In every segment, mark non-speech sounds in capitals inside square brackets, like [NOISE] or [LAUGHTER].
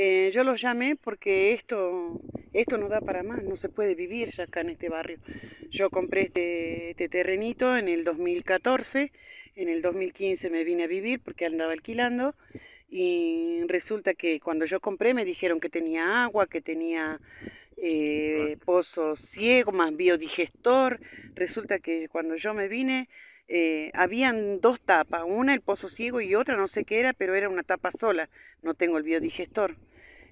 Eh, yo los llamé porque esto, esto no da para más, no se puede vivir ya acá en este barrio. Yo compré este, este terrenito en el 2014, en el 2015 me vine a vivir porque andaba alquilando y resulta que cuando yo compré me dijeron que tenía agua, que tenía eh, pozo ciego, más biodigestor. Resulta que cuando yo me vine eh, habían dos tapas, una el pozo ciego y otra no sé qué era, pero era una tapa sola, no tengo el biodigestor.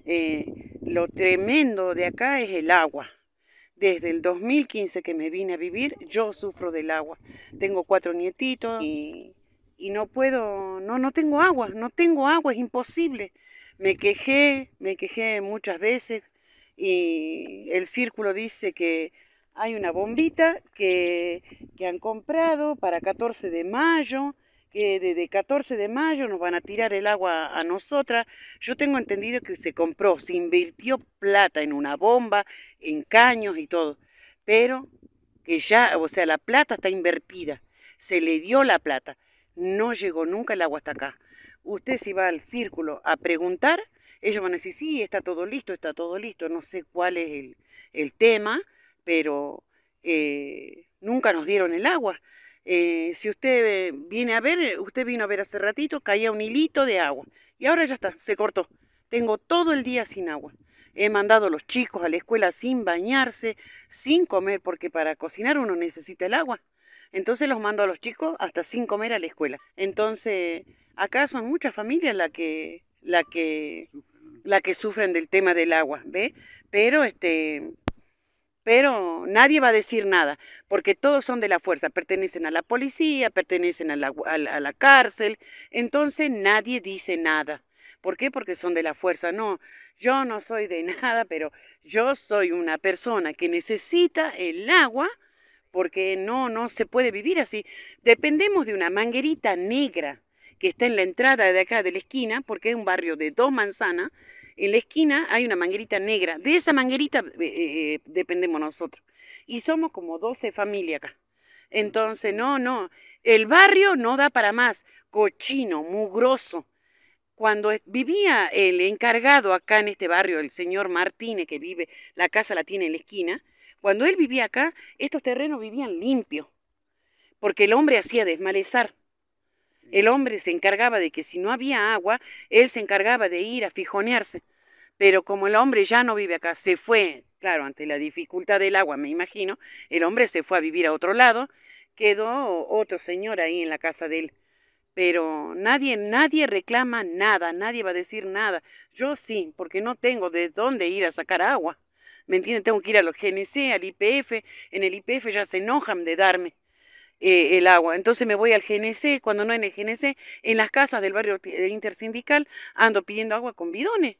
Eh, lo tremendo de acá es el agua. Desde el 2015 que me vine a vivir, yo sufro del agua. Tengo cuatro nietitos y, no puedo, no, no tengo agua, no tengo agua, es imposible. Me quejé, me quejé muchas veces y el círculo dice que hay una bombita que, que han comprado para 14 de mayo, que desde 14 de mayo nos van a tirar el agua a nosotras. Yo tengo entendido que se compró, se invirtió plata en una bomba, en caños y todo, pero que ya, o sea, la plata está invertida, se le dio la plata, no llegó nunca el agua hasta acá. Usted si va al círculo a preguntar, ellos van a decir, sí, está todo listo, está todo listo, no sé cuál es el, tema, pero eh, nunca nos dieron el agua. Eh, si usted viene a ver, eh, usted vino a ver hace ratito, caía un hilito de agua. Y ahora ya está, se cortó. Tengo todo el día sin agua. He mandado a los chicos a la escuela sin bañarse, sin comer, porque para cocinar uno necesita el agua. Entonces los mando a los chicos hasta sin comer a la escuela. Entonces, acá son muchas familias las que, la que, la que sufren del tema del agua, ¿ve? Pero, este, pero nadie va a decir nada, porque todos son de la fuerza, pertenecen a la policía, pertenecen a la, a la, cárcel, entonces nadie dice nada. ¿Por qué? Porque son de la fuerza. No, yo no soy de [LAUGHS] nada, pero yo soy una persona que necesita el agua porque no, no se puede vivir así. Dependemos de una manguerita negra que está en la entrada de acá de la esquina, porque es un barrio de dos manzanas. En la esquina hay una manguerita negra. De esa manguerita eh, eh, eh, dependemos nosotros y somos como 12 familias acá. Entonces, no, no, el barrio no da para más, cochino, mugroso. Cuando vivía el encargado acá en este barrio, el señor Martínez, que vive, la casa la tiene en la esquina, cuando él vivía acá, estos terrenos vivían limpios, porque el hombre hacía desmalezar. El hombre se encargaba de que si no había agua, él se encargaba de ir a fijonearse. Pero como el hombre ya no vive acá, se fue, Claro, ante la dificultad del agua, me imagino, el hombre se fue a vivir a otro lado, quedó otro señor ahí en la casa de él. Pero nadie, nadie reclama nada, nadie va a decir nada. Yo sí, porque no tengo de dónde ir a sacar agua. ¿Me entiende? Tengo que ir a los GNC, al IPF. En el IPF ya se enojan de darme eh, el agua. Entonces me voy al GNC. Cuando no en el GNC, en las casas del barrio eh, intersindical ando pidiendo agua con bidones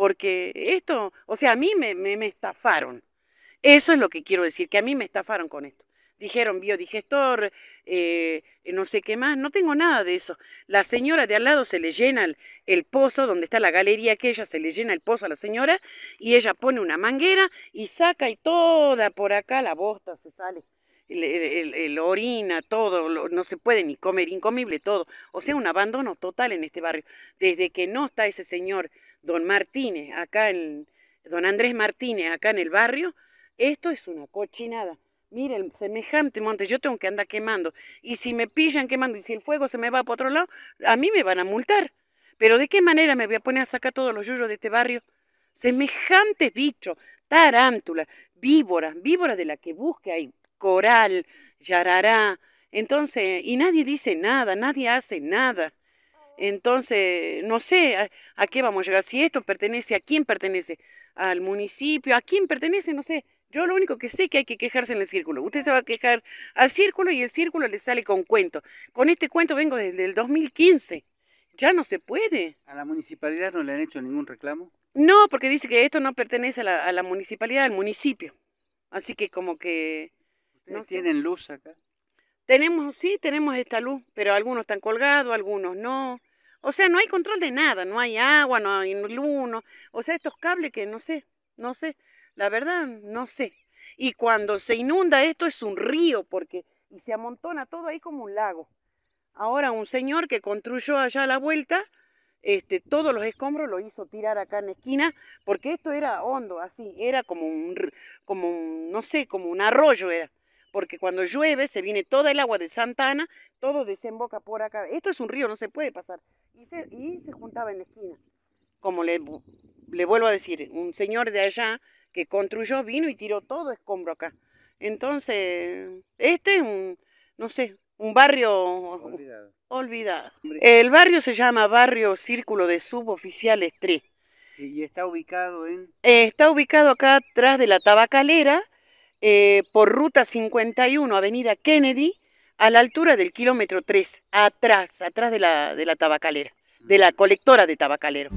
porque esto, o sea, a mí me, me, estafaron. Eso es lo que quiero decir, que a mí me estafaron con esto dijeron biodigestor, eh, eh, no sé qué más, no tengo nada de eso. La señora de al lado se le llena el, pozo, donde está la galería aquella, se le llena el pozo a la señora y ella pone una manguera y saca y toda por acá la bosta se sale. El, orina, todo, no se puede ni comer, incomible todo. O sea, un abandono total en este barrio. Desde que no está ese señor don Martínez, acá en, don Andrés Martínez, acá en el barrio, esto es una cochinada. Miren, semejante monte, yo tengo que andar quemando. Y si me pillan quemando y si el fuego se me va para otro lado, a mí me van a multar. Pero ¿de qué manera me voy a poner a sacar todos los yuyos de este barrio? Semejante bicho, tarántula, víbora, víbora de la que busque hay coral, yarará. Entonces, y nadie dice nada, nadie hace nada. Entonces, no sé a, qué vamos a llegar. Si esto pertenece, ¿a quién pertenece? ¿Al municipio? ¿A quién pertenece? No sé. Yo lo único que sé es que hay que quejarse en el círculo. Usted se va a quejar al círculo y el círculo le sale con cuento. Con este cuento vengo desde el 2015. Ya no se puede. ¿A la municipalidad no le han hecho ningún reclamo? No, porque dice que esto no pertenece a la, municipalidad, al municipio. Así que como que... no tienen luz acá? Tenemos, sí, tenemos esta luz, pero algunos están colgados, algunos no. O sea, no hay control de nada, no hay agua, no hay luz, o sea, estos cables que no sé, no sé, la verdad no sé. Y cuando se inunda esto es un río porque y se amontona todo ahí como un lago. Ahora un señor que construyó allá a la vuelta, este, todos los escombros lo hizo tirar acá en la esquina porque esto era hondo, así, era como un, como un, no sé, como un arroyo era porque cuando llueve se viene toda el agua de Santa Ana, todo desemboca por acá. Esto es un río, no se puede pasar. Y se, juntaba en la esquina. Como le, vuelvo a decir, un señor de allá que construyó vino y tiró todo escombro acá. Entonces, este es un, no sé, un barrio olvidado. El barrio se llama Barrio Círculo de Suboficiales 3. ¿Y está ubicado en? Eh, está ubicado acá atrás de la tabacalera eh, por ruta 51, avenida Kennedy, a la altura del kilómetro 3, atrás, atrás de la, de la tabacalera, de la colectora de tabacalero.